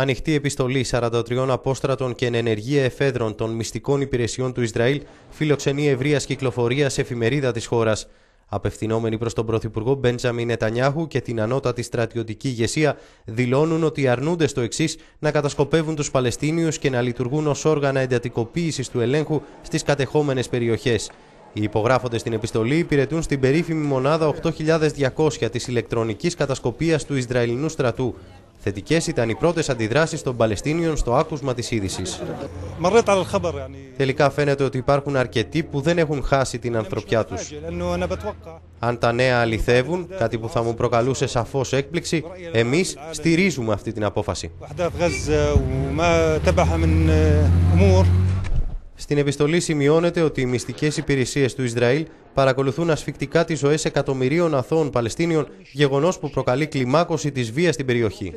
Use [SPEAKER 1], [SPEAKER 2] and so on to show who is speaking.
[SPEAKER 1] Ανοιχτή επιστολή 43 απόστρατων και εν ενεργεία εφέδρων των μυστικών υπηρεσιών του Ισραήλ φιλοξενεί ευρείας κυκλοφορίας σε εφημερίδα της χώρας. Απευθυνόμενοι προς τον Πρωθυπουργό Μπέντζαμι Νετανιάχου και την ανώτατη στρατιωτική ηγεσία, δηλώνουν ότι αρνούνται στο εξής να κατασκοπεύουν τους Παλαιστίνιους και να λειτουργούν ως όργανα εντατικοποίησης του ελέγχου στις κατεχόμενες περιοχές. Οι υπογράφοντες στην επιστολή υπηρετούν στην περίφημη μονάδα 8200 της ηλεκτρονικής κατασκοπίας του Ισραηλινού στρατού. Θετικές ήταν οι πρώτες αντιδράσεις των Παλαιστίνιων στο άκουσμα της είδησης. Τελικά φαίνεται ότι υπάρχουν αρκετοί που δεν έχουν χάσει την ανθρωπιά τους. Αν τα νέα αληθεύουν, κάτι που θα μου προκαλούσε σαφώς έκπληξη, εμείς στηρίζουμε αυτή την απόφαση. Στην επιστολή σημειώνεται ότι οι μυστικές υπηρεσίες του Ισραήλ παρακολουθούν ασφικτικά τις ζωές εκατομμυρίων αθώων Παλαιστίνιων, γεγονός που προκαλεί κλιμάκωση της βίας στην περιοχή.